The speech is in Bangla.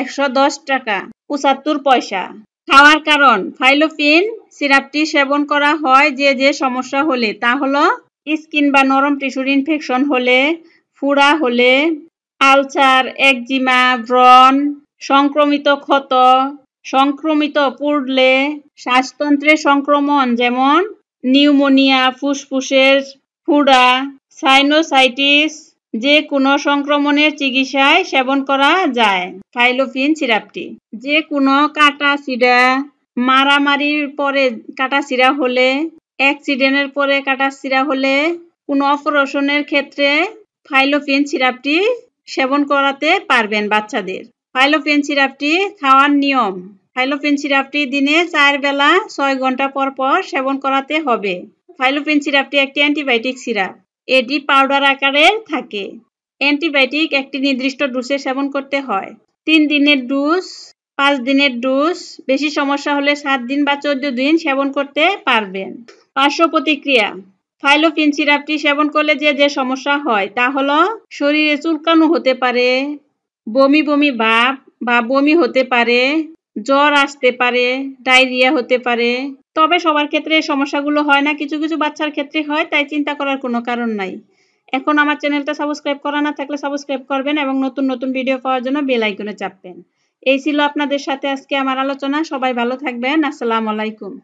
একশো টাকা পঁচাত্তর পয়সা খাওয়ার কারণ ফাইলোফিন সিরাপটি সেবন করা হয় যে যে সমস্যা হলে তা হলো স্কিন বা নরম টিস্যুর ইনফেকশন হলে ফুড়া হলে আলসার একজিমা ব্রণ সংক্রমিত ক্ষত সংক্রমিত পুড়লে শ্বাসতন্ত্রে সংক্রমণ যেমন নিউমোনিয়া ফুসফুসের ফুড়া সাইনোসাইটিস যে কোনো সংক্রমণের চিকিৎসায় সেবন করা যায় ফাইলোফিন সিরাপটি যে কোনো কাটা সিরা মারামারির পরে কাটা সিরা হলে অ্যাক্সিডেন্টের পরে কাটা সিরা হলে কোনো অপারেশনের ক্ষেত্রে ফাইলোফিন সিরাপটি সেবন করাতে পারবেন বাচ্চাদের ফাইলোফিন সিরাপটি খাওয়ার নিয়ম ফাইলোফিন সিরাপটি দিনে চার বেলা ছয় ঘন্টা পর পর সেবন করাতে হবে ফাইলোফিন সিরাপটি একটি অ্যান্টিবায়োটিক সিরাপ এটি পাউডার আকারে থাকে অ্যান্টিবায়োটিক একটি নির্দিষ্ট ডোসে সেবন করতে হয় তিন দিনের ডোজ পাঁচ দিনের ডোজ বেশি সমস্যা হলে সাত দিন বা চোদ্দ দিন সেবন করতে পারবেন পার্শ্ব প্রতিক্রিয়া ফাইলোফিন সিরাপটি সেবন করলে যে যে সমস্যা হয় তা হল শরীরে চুলকানো হতে পারে বমি বমি ভাব বা বমি হতে পারে জ্বর আসতে পারে ডায়রিয়া হতে পারে তবে সবার ক্ষেত্রে এই সমস্যাগুলো হয় না কিছু কিছু বাচ্চার ক্ষেত্রে হয় তাই চিন্তা করার কোনো কারণ নাই এখন আমার চ্যানেলটা সাবস্ক্রাইব করা না থাকলে সাবস্ক্রাইব করবেন এবং নতুন নতুন ভিডিও পাওয়ার জন্য বেল আইকনে চাপবেন এই ছিল আপনাদের সাথে আজকে আমার আলোচনা সবাই ভালো থাকবেন আসসালামু আলাইকুম